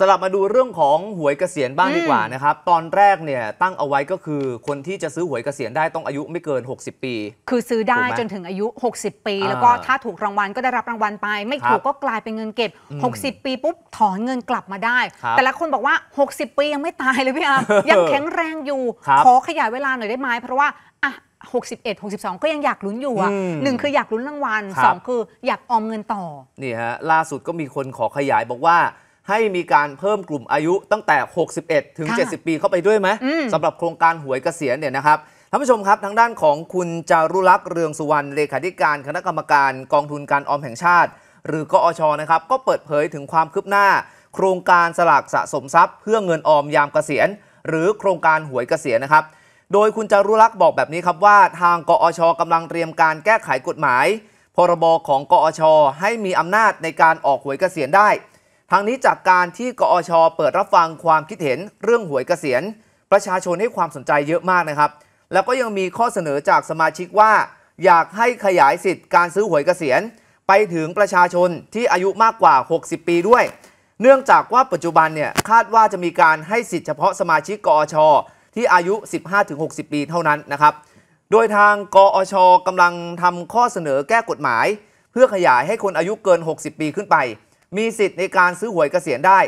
สลับมาดูเรื่องของหวยเกษียณบ้างดีกว่านะครับตอนแรกเนี่ยตั้งเอาไว้ก็คือคนที่จะซื้อหวยเกษียณได้ต้องอายุไม่เกิน 60 ปี คือซื้อได้จนถึงอายุ 60 ปี แล้วก็ถ้าถูกรางวัลก็ได้รับรางวัลไป ไม่ถูกก็กลายเป็นเงินเก็บ 60 ปีปุ๊บถอนเงินกลับมาได้ แต่ละคนบอกว่า 60 ปียังไม่ตายเลยพี่อาร์มยังแข็งแรงอยู่ขอขยายเวลาหน่อยได้ไหมเพราะว่าอ่ะ61 62 ก็ยังอยากลุ้นอยู่อ่ะหนึ่งคืออยากลุ้นรางวัลสองคืออยากออมเงินต่อนี่ฮะล่าสุดก็มีคนขอขยายบอกว่าให้มีการเพิ่มกลุ่มอายุตั้งแต่ 61 ถึง 70 ปีเข้าไปด้วยไหมสำหรับโครงการหวยเกษียณเนี่ยนะครับท่านผู้ชมครับทางด้านของคุณจารุลักษ์เรืองสุวรรณเลขาธิการคณะกรรมการกองทุนการออมแห่งชาติ หรือกอช นะครับ ก็เปิดเผยถึงความคืบหน้า โครงการสลากสะสมทรัพย์ เพื่อเงินออมยามเกษียณ หรือโครงการหวยเกษียณนะครับ โดยคุณจารุลักษ์บอกแบบนี้ครับว่าทางกอชกำลังเตรียมการแก้ไขกฎหมายพรบของกอช ให้มีอำนาจในการออกหวยเกษียณได้ทางนี้จากการที่กอช เปิดรับฟังความคิดเห็นเรื่องหวยเกษียณ ประชาชนให้ความสนใจเยอะมากนะครับ แล้วก็ยังมีข้อเสนอจากสมาชิกว่า อยากให้ขยายสิทธิ์การซื้อหวยเกษียณไปถึงประชาชนที่อายุมากกว่า 60 ปีด้วย เนื่องจากว่าปัจจุบันเนี่ยคาดว่าจะมีการให้สิทธิ์เฉพาะสมาชิกกอชที่อายุ 15-60 ปีเท่านั้นนะครับโดยทางกอชกำลังทำข้อเสนอแก้กฎหมาย เพื่อขยายให้คนอายุเกิน 60 ปีขึ้นไปมีสิทธิ์ในการซื้อหวยเกษียณได้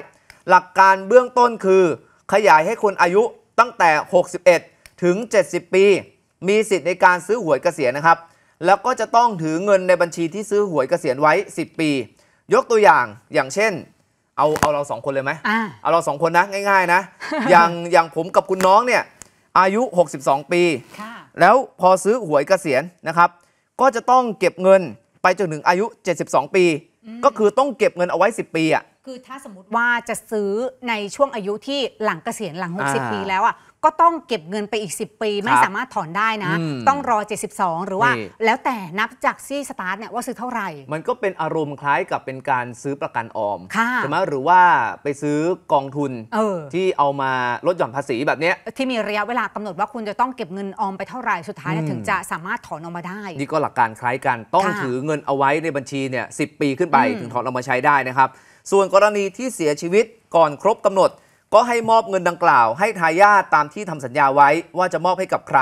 หลักการเบื้องต้นคือขยายให้คนอายุตั้งแต่ 61 ถึง 70 ปี มีสิทธิ์ในการซื้อหวยเกษียณนะครับ แล้วก็จะต้องถือเงินในบัญชีที่ซื้อหวยเกษียณไว้ 10 ปี ยกตัวอย่างอย่างเช่น เอาเอาเราสองคนเลยไหมเอาเราสองคนนะง่ายๆนะ อย่างอย่างผมกับคุณน้องเนี่ยอายุ 62 ปี แล้วพอซื้อหวยเกษียณนะครับ ก็จะต้องเก็บเงินไปจนถึงอายุ 72 ปีก็คือต้องเก็บเงินเอาไว้ 10 ปีอ่ะคือถ้าสมมติว่าจะซื้อในช่วงอายุที่หลังเกษียณหลัง 60 ปีแล้วอ่ะก็ต้องเก็บเงินไปอีก 10 ปีไม่สามารถถอนได้นะ ต้องรอ 72 หรือว่า แล้วแต่นับจากซี่สตาร์ทเนี่ยว่าซื้อเท่าไหร่ มันก็เป็นอารมณ์คล้ายกับเป็นการซื้อประกันออมใช่ไหมหรือว่าไปซื้อกองทุนที่เอามาลดหย่อนภาษีแบบนี้ที่มีระยะเวลากำหนดว่าคุณจะต้องเก็บเงินออมไปเท่าไหร่สุดท้าย ถึงจะสามารถถอนออกมาได้ นี่ก็หลักการคล้ายกันต้องถือเงินเอาไว้ในบัญชีเนี่ยสิปีขึ้นไปถึงถอนออกมาใช้ได้นะครับ ส่วนกรณีที่เสียชีวิตก่อนครบกำหนดก็ให้มอบเงินดังกล่าว ให้ทายาทตามที่ทำสัญญาไว้ว่าจะมอบให้กับใคร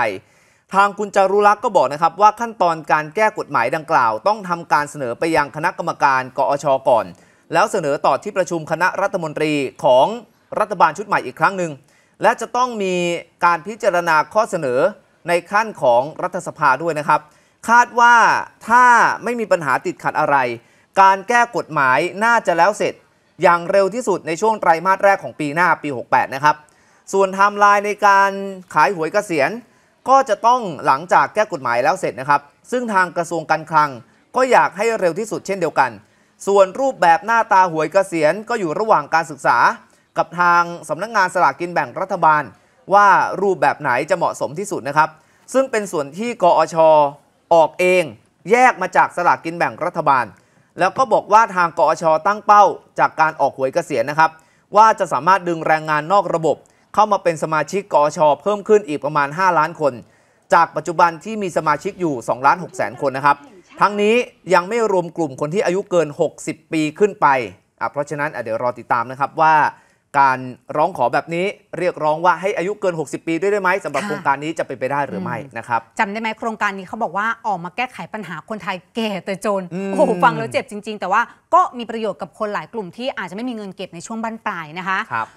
ทางคุณจารุลักษ์ก็บอกนะครับ ว่าขั้นตอนการแก้กฎหมายดังกล่าว ต้องทำการเสนอไปยังคณะกรรมการกอชก่อน แล้วเสนอต่อที่ประชุมคณะรัฐมนตรีของรัฐบาลชุดใหม่อีกครั้งหนึ่งและจะต้องมีการพิจารณาข้อเสนอในขั้นของรัฐสภาด้วยนะครับ คาดว่าถ้าไม่มีปัญหาติดขัดอะไร การแก้กฎหมายน่าจะแล้วเสร็จอย่างเร็วที่สุดในช่วงไตรมาสแรกของปีหน้าปี 68 นะครับ ส่วนไทม์ไลน์ในการขายหวยเกษียณ ก็จะต้องหลังจากแก้กฎหมายแล้วเสร็จนะครับ ซึ่งทางกระทรวงการคลังก็อยากให้เร็วที่สุดเช่นเดียวกัน ส่วนรูปแบบหน้าตาหวยเกษียณก็อยู่ระหว่างการศึกษากับทางสำนักงงานสลากกินแบ่งรัฐบาล ว่ารูปแบบไหนจะเหมาะสมที่สุดนะครับ ซึ่งเป็นส่วนที่กอชออกเอง แยกมาจากสลากกินแบ่งรัฐบาลแล้วก็บอกว่าทางกอชตั้งเป้าจากการออกหวยเกษียณนะครับ ว่าจะสามารถดึงแรงงานนอกระบบ เข้ามาเป็นสมาชิกกอช เพิ่มขึ้นอีกประมาณ 5 ล้านคน จากปัจจุบันที่มีสมาชิกอยู่2ล้าน6แสนคนนะครับ ทั้งนี้ยังไม่รวมกลุ่มคนที่อายุเกิน 60 ปีขึ้นไปอ่ะเพราะฉะนั้นเดี๋ยวรอติดตามนะครับว่าการร้องขอแบบนี้เรียกร้องว่าให้อายุเกิน 60 ปีด้วยได้ไหมสำหรับโครงการนี้จะไปไปได้หรือไม่นะครับจำได้ไหมโครงการนี้เขาบอกว่าออกมาแก้ไขปัญหาคนไทยแก่แต่จน โอ้โหฟังแล้วเจ็บจริง ๆ แต่ว่าก็มีประโยชน์กับคนหลายกลุ่มที่อาจจะไม่มีเงินเก็บในช่วงบั้นปลายนะคะครับ